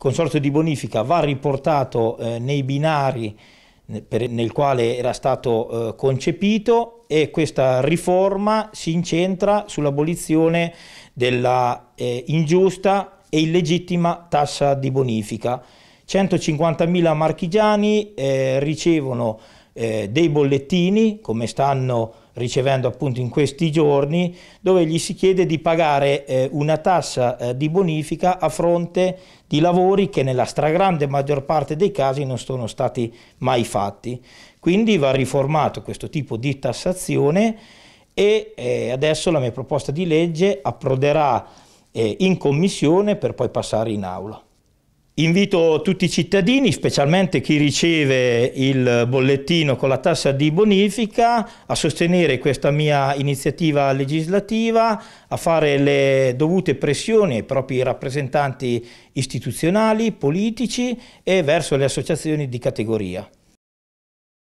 consorzio di bonifica va riportato eh, nei binari per, nel quale era stato eh, concepito e questa riforma si incentra sull'abolizione della eh, ingiusta e illegittima tassa di bonifica. 150.000 marchigiani eh, ricevono eh, dei bollettini, come stanno ricevendo appunto in questi giorni, dove gli si chiede di pagare eh, una tassa eh, di bonifica a fronte di lavori che nella stragrande maggior parte dei casi non sono stati mai fatti. Quindi va riformato questo tipo di tassazione e eh, adesso la mia proposta di legge approderà eh, in commissione per poi passare in aula. Invito tutti i cittadini, specialmente chi riceve il bollettino con la tassa di bonifica, a sostenere questa mia iniziativa legislativa, a fare le dovute pressioni ai propri rappresentanti istituzionali, politici e verso le associazioni di categoria.